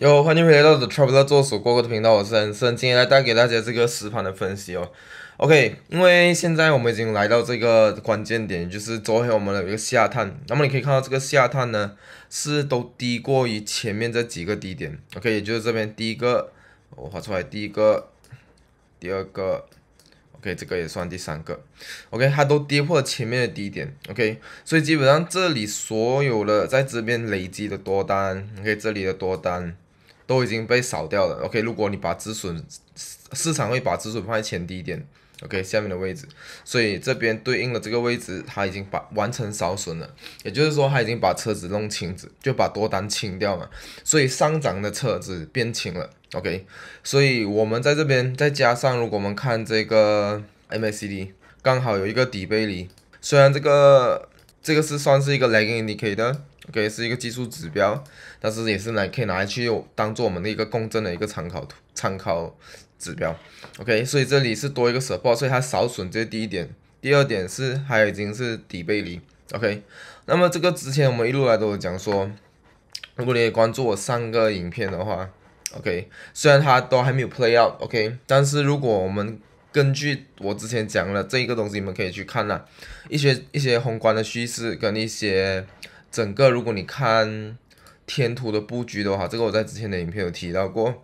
有欢迎回到 The t r l e 做手过哥的频道，我是恩生，今天来带给大家这个实盘的分析哦。OK，因为现在我们已经来到这个关键点，就是昨天我们的一个下探。那么你可以看到这个下探呢，是都低过于前面这几个低点。OK，也就是这边第一个我画出来，第一个、第二个，OK，这个也算第三个，OK，它都跌破前面的低点。OK，所以基本上这里所有的在这边累积的多单，OK，这里的多单。都已经被扫掉了。OK，如果你把止损，市场会把止损放在前低点。OK，下面的位置，所以这边对应的这个位置，他已经把完成扫损了，也就是说他已经把车子弄清子，就把多单清掉嘛。所以上涨的车子变清了。OK，所以我们在这边再加上，如果我们看这个 MACD，刚好有一个底背离，虽然这个。这个是算是一个 d i c a 的，OK 是一个技术指标，但是也是来可以拿去当做我们的一个共振的一个参考图、参考指标，OK，所以这里是多一个 support，所以它少损这是第一点，第二点是它已经是底背离，OK，那么这个之前我们一路来都有讲说，如果你也关注我上个影片的话，OK，虽然它都还没有 play out，OK，但是如果我们根据我之前讲了这一个东西，你们可以去看了一些一些宏观的趋势跟一些整个如果你看天图的布局的话，这个我在之前的影片有提到过。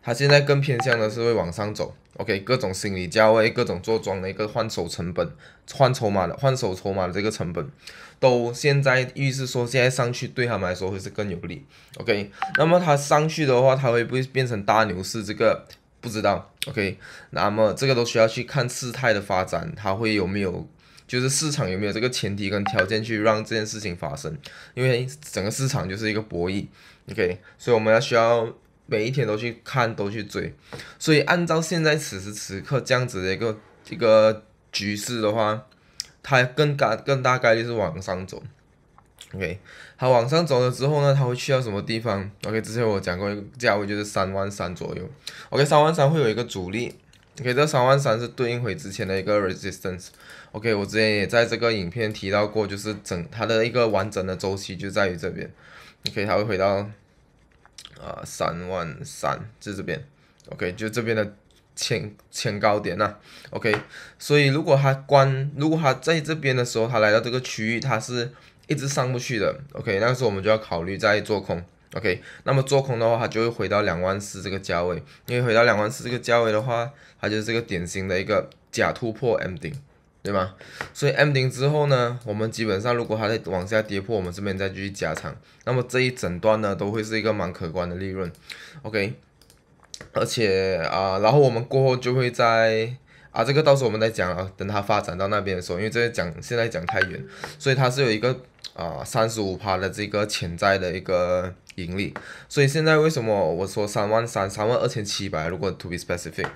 它现在更偏向的是会往上走。OK，各种心理价位，各种做庄的一个换手成本，换筹码的换手筹码的这个成本，都现在预示说现在上去对他们来说会是更有利。OK，那么它上去的话，它会不会变成大牛市？这个？不知道，OK，那么这个都需要去看事态的发展，它会有没有，就是市场有没有这个前提跟条件去让这件事情发生，因为整个市场就是一个博弈，OK，所以我们要需要每一天都去看，都去追，所以按照现在此时此刻这样子的一个一个局势的话，它更大更大概率是往上走。O K，它往上走了之后呢，它会去到什么地方？O K，之前我讲过，一个价位就是三万三左右。O K，三万三会有一个阻力。O K，这三万三是对应回之前的一个 resistance。O K，我之前也在这个影片提到过，就是整它的一个完整的周期就在于这边。O K，它会回到啊三万三，就这边。O K，就这边的前前高点呐。O K，所以如果它关，如果它在这边的时候，它来到这个区域，它是。一直上不去的，OK，那个时候我们就要考虑再做空，OK，那么做空的话，它就会回到两万四这个价位，因为回到两万四这个价位的话，它就是这个典型的一个假突破 M 顶，对吗？所以 M 顶之后呢，我们基本上如果它再往下跌破，我们这边再继续加仓，那么这一整段呢都会是一个蛮可观的利润，OK，而且啊，然后我们过后就会在。啊，这个到时候我们再讲啊，等它发展到那边的时候，因为这个讲现在讲太远，所以它是有一个啊三十五趴的这个潜在的一个盈利。所以现在为什么我说三万三、三万二千七百？如果 to be specific，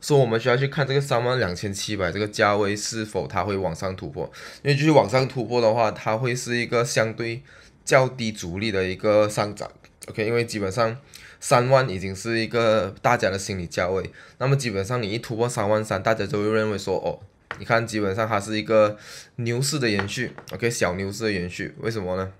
说我们需要去看这个三万两千七百这个价位是否它会往上突破，因为继续往上突破的话，它会是一个相对较低阻力的一个上涨。OK，因为基本上。三万已经是一个大家的心理价位，那么基本上你一突破三万三，大家就会认为说，哦，你看基本上它是一个牛市的延续，OK，小牛市的延续，为什么呢？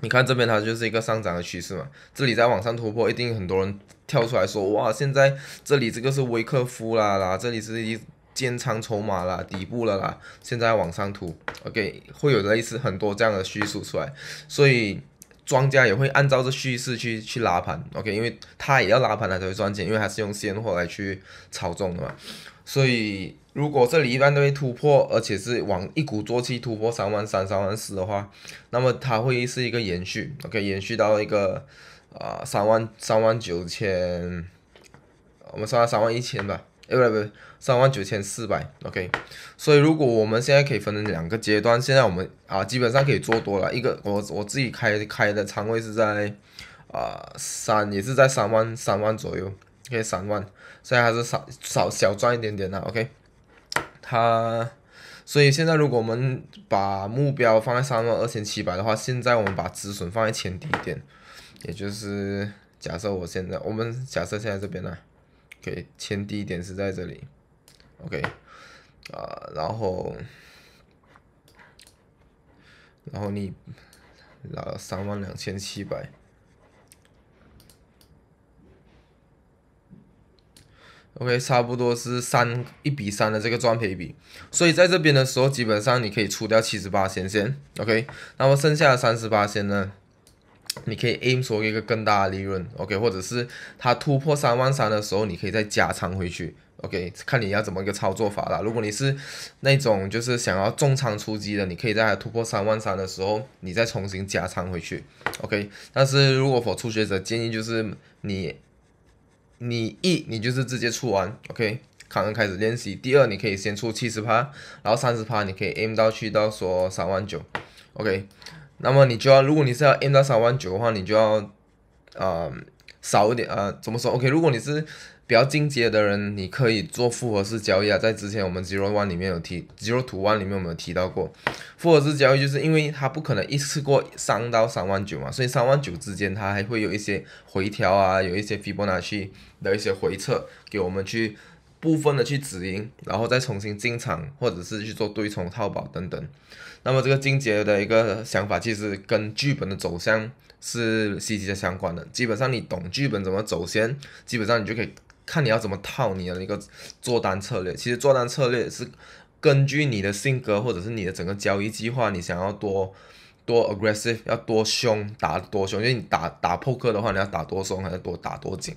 你看这边它就是一个上涨的趋势嘛，这里再往上突破，一定很多人跳出来说，哇，现在这里这个是威克夫啦啦，这里是一建仓筹码啦，底部了啦，现在往上突，OK，会有类似很多这样的叙述出来，所以。庄家也会按照这趋势去去拉盘，OK，因为他也要拉盘，他才会赚钱，因为他是用现货来去操纵的嘛。所以，如果这里一般都会突破，而且是往一鼓作气突破三万三、三万四的话，那么它会是一个延续，OK，延续到一个啊三万三万九千，我们算到三万一千吧。哎不不，三万九千四百，OK。所以如果我们现在可以分成两个阶段，现在我们啊基本上可以做多了。一个我我自己开开的仓位是在啊三也是在三万三万左右，OK 三万，所以还是少少小赚一点点的 o k 它，所以现在如果我们把目标放在三万二千七百的话，现在我们把止损放在前低点，也就是假设我现在我们假设现在这边呢。OK，前低点是在这里。OK，啊，然后，然后你拿三万两千七百。OK，差不多是三一比三的这个赚赔比，所以在这边的时候，基本上你可以出掉七十八先先。OK，那么剩下三十八先呢？你可以 aim 说一个更大的利润，OK，或者是它突破三万三的时候，你可以再加仓回去，OK，看你要怎么一个操作法啦。如果你是那种就是想要重仓出击的，你可以在它突破三万三的时候，你再重新加仓回去，OK。但是如果否初学者建议就是你，你一你就是直接出完，OK，刚刚开始练习。第二，你可以先出七十趴，然后三十趴，你可以 aim 到去到说三万九，OK。那么你就要，如果你是要按到三万九的话，你就要，啊，少一点啊，怎么说？OK，如果你是比较进阶的人，你可以做复合式交易啊。在之前我们肌肉 e 里面有提，肌肉图 e 里面我们有提到过？复合式交易就是因为它不可能一次过三到三万九嘛，所以三万九之间它还会有一些回调啊，有一些 a 波 c i 的一些回撤给我们去。部分的去止盈，然后再重新进场，或者是去做对冲套保等等。那么这个进阶的一个想法，其实跟剧本的走向是息息相关的。基本上你懂剧本怎么走先，基本上你就可以看你要怎么套你的一个做单策略。其实做单策略是根据你的性格，或者是你的整个交易计划，你想要多多 aggressive 要多凶打多凶，因为你打打破客的话，你要打多松还是多打多紧？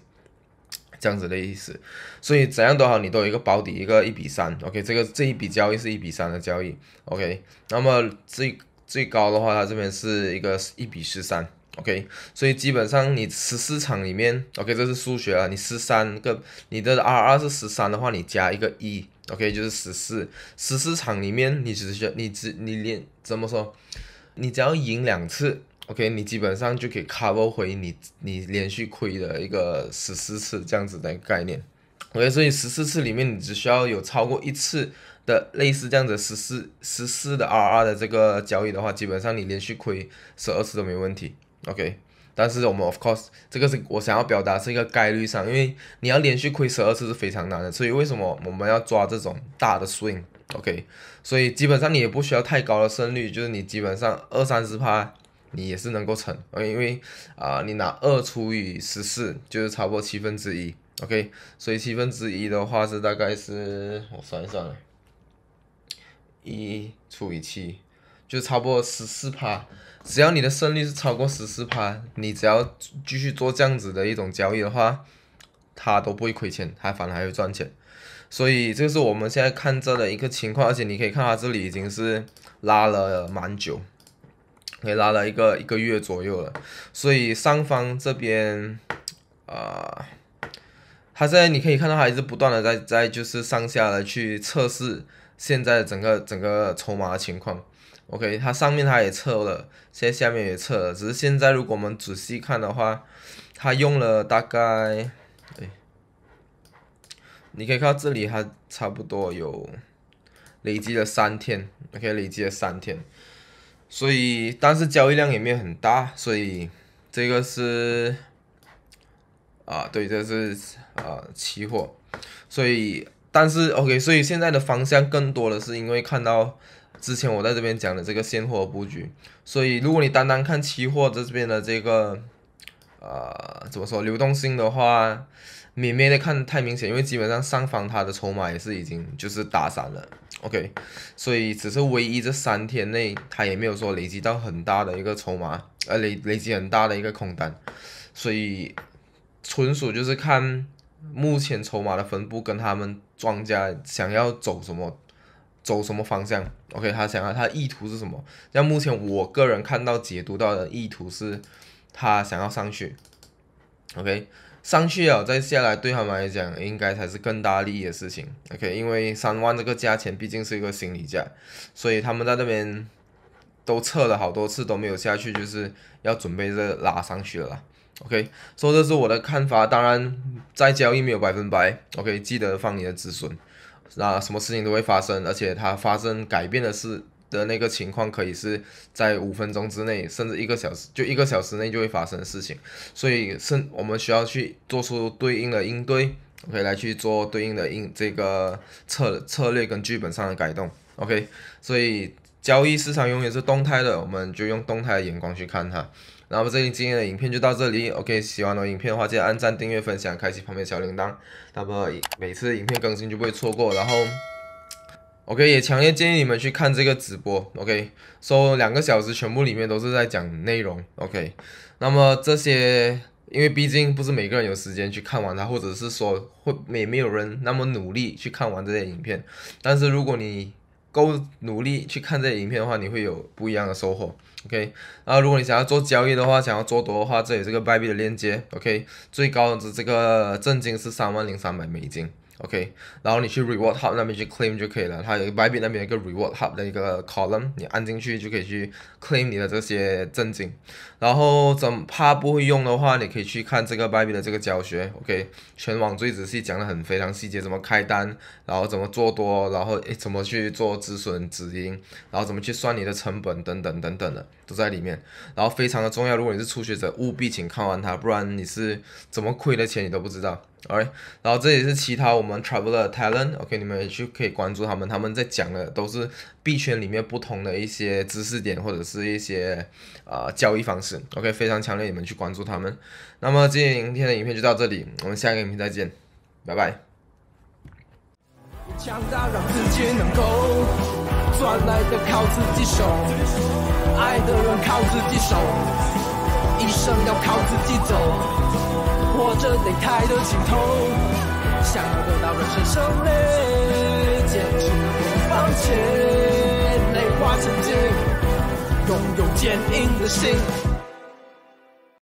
这样子的意思，所以怎样都好，你都有一个保底，一个一比三。OK，这个这一笔交易是一比三的交易。OK，那么最最高的话，它这边是一个一比十三。OK，所以基本上你十四场里面，OK，这是数学啊。你十三个，你的 R 二是十三的话，你加一个一，OK，就是十四。十四场里面，你只需要你只你连怎么说，你只要赢两次。O.K. 你基本上就可以 cover 回你你连续亏的一个十四次这样子的概念。O.K. 所以十四次里面你只需要有超过一次的类似这样子十四十四的 R.R. 的这个交易的话，基本上你连续亏十二次都没问题。O.K. 但是我们 of course 这个是我想要表达是一个概率上，因为你要连续亏十二次是非常难的。所以为什么我们要抓这种大的 swing？O.K. 所以基本上你也不需要太高的胜率，就是你基本上二三十趴。你也是能够成，因为啊，你拿二除以十四就是差不多七分之一，OK，所以七分之一的话是大概是，我算一算了。一除以七就超过十四趴。只要你的胜率是超过十四趴，你只要继续做这样子的一种交易的话，它都不会亏钱，还反而还会赚钱，所以这是我们现在看这的一个情况，而且你可以看它这里已经是拉了蛮久。也拉了一个一个月左右了，所以上方这边啊，他现在你可以看到，还一直不断的在在就是上下的去测试现在整个整个筹码的情况。OK，它上面它也测了，现在下面也测了，只是现在如果我们仔细看的话，它用了大概，对，你可以看到这里它差不多有累积了三天，OK，累积了三天。所以，但是交易量也没有很大，所以这个是啊，对，这是呃期货，所以但是 O K，所以现在的方向更多的是因为看到之前我在这边讲的这个现货布局，所以如果你单单看期货这边的这个呃怎么说流动性的话，免免的看太明显，因为基本上上方它的筹码也是已经就是打散了。O.K.，所以只是唯一这三天内，他也没有说累积到很大的一个筹码，呃，累累积很大的一个空单，所以纯属就是看目前筹码的分布跟他们庄家想要走什么，走什么方向。O.K.，他想要，他意图是什么？那目前我个人看到解读到的意图是，他想要上去。O.K. 上去啊，再下来对他们来讲，应该才是更大利益的事情。OK，因为三万这个价钱毕竟是一个心理价，所以他们在那边都撤了好多次都没有下去，就是要准备这拉上去了啦。OK，说这是我的看法，当然在交易没有百分百。OK，记得放你的止损，那什么事情都会发生，而且它发生改变的是。的那个情况可以是在五分钟之内，甚至一个小时，就一个小时内就会发生的事情，所以是我们需要去做出对应的应对，OK 来去做对应的应这个策策略跟剧本上的改动，OK，所以交易市场永远是动态的，我们就用动态的眼光去看它。那么这里今天的影片就到这里，OK，喜欢的影片的话，记得按赞、订阅、分享，开启旁边小铃铛，那么每次影片更新就不会错过。然后。OK，也强烈建议你们去看这个直播。OK，收两个小时，全部里面都是在讲内容。OK，那么这些，因为毕竟不是每个人有时间去看完它，或者是说会没没有人那么努力去看完这些影片。但是如果你够努力去看这些影片的话，你会有不一样的收获。OK，然后如果你想要做交易的话，想要做多的话，这里是这个败笔的链接。OK，最高的这个正金是三万零三百美金。OK，然后你去 Reward Hub 那边去 claim 就可以了。它有 b y b y 那边一个 Reward Hub 的一个 column，你按进去就可以去 claim 你的这些正金。然后怎怕不会用的话，你可以去看这个 b y b y 的这个教学。OK，全网最仔细讲的很非常细节，怎么开单，然后怎么做多，然后诶怎么去做止损止盈，然后怎么去算你的成本等等等等的都在里面。然后非常的重要，如果你是初学者，务必请看完它，不然你是怎么亏的钱你都不知道。O.K.，然后这也是其他我们 Traveler Talent，O.K. 你们去可以关注他们，他们在讲的都是币圈里面不同的一些知识点或者是一些啊交易方式，O.K. 非常强烈你们去关注他们。那么今天的影片就到这里，我们下一个影片再见，拜拜。的人靠靠自自己己一生要走。活着得太多尽头，想要得到人生胜利，坚持不放弃，泪化成晶，拥有坚硬的心。